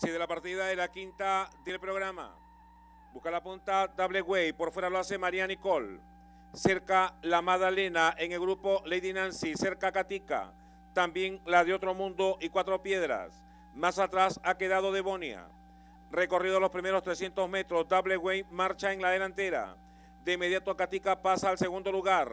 Si de la partida de la quinta del programa. Busca la punta Double Way. Por fuera lo hace María Nicole. Cerca la Madalena en el grupo Lady Nancy. Cerca Catica. También la de Otro Mundo y Cuatro Piedras. Más atrás ha quedado Devonia. Recorrido los primeros 300 metros. Double Way marcha en la delantera. De inmediato Catica pasa al segundo lugar.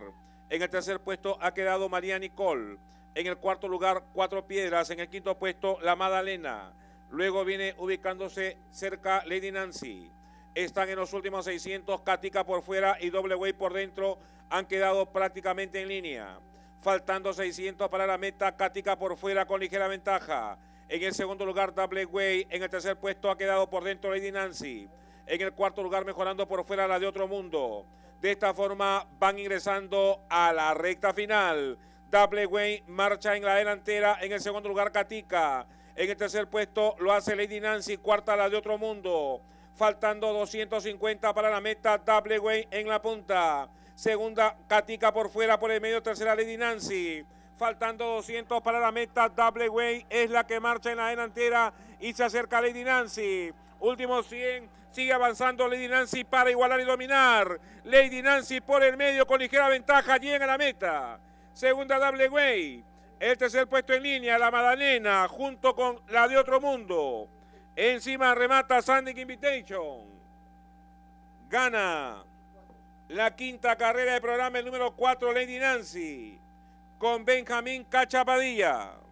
En el tercer puesto ha quedado María Nicole. En el cuarto lugar, Cuatro Piedras. En el quinto puesto, La Madalena. Luego viene ubicándose cerca Lady Nancy. Están en los últimos 600, Katika por fuera y Doble Way por dentro han quedado prácticamente en línea. Faltando 600 para la meta, Katika por fuera con ligera ventaja. En el segundo lugar, Double Way. En el tercer puesto ha quedado por dentro Lady Nancy. En el cuarto lugar, mejorando por fuera la de Otro Mundo. De esta forma van ingresando a la recta final. Double Way marcha en la delantera. En el segundo lugar, Katika. En el tercer puesto lo hace Lady Nancy, cuarta la de Otro Mundo. Faltando 250 para la meta, Double Way en la punta. Segunda, Katika por fuera, por el medio, tercera Lady Nancy. Faltando 200 para la meta, Double Way es la que marcha en la delantera y se acerca Lady Nancy. Último 100, sigue avanzando Lady Nancy para igualar y dominar. Lady Nancy por el medio con ligera ventaja, llega a la meta. Segunda, Double Way. Este el tercer puesto en línea, la Madalena, junto con la de Otro Mundo. Encima remata Sandic Invitation. Gana la quinta carrera del programa, el número cuatro, Lady Nancy, con Benjamín Cachapadilla.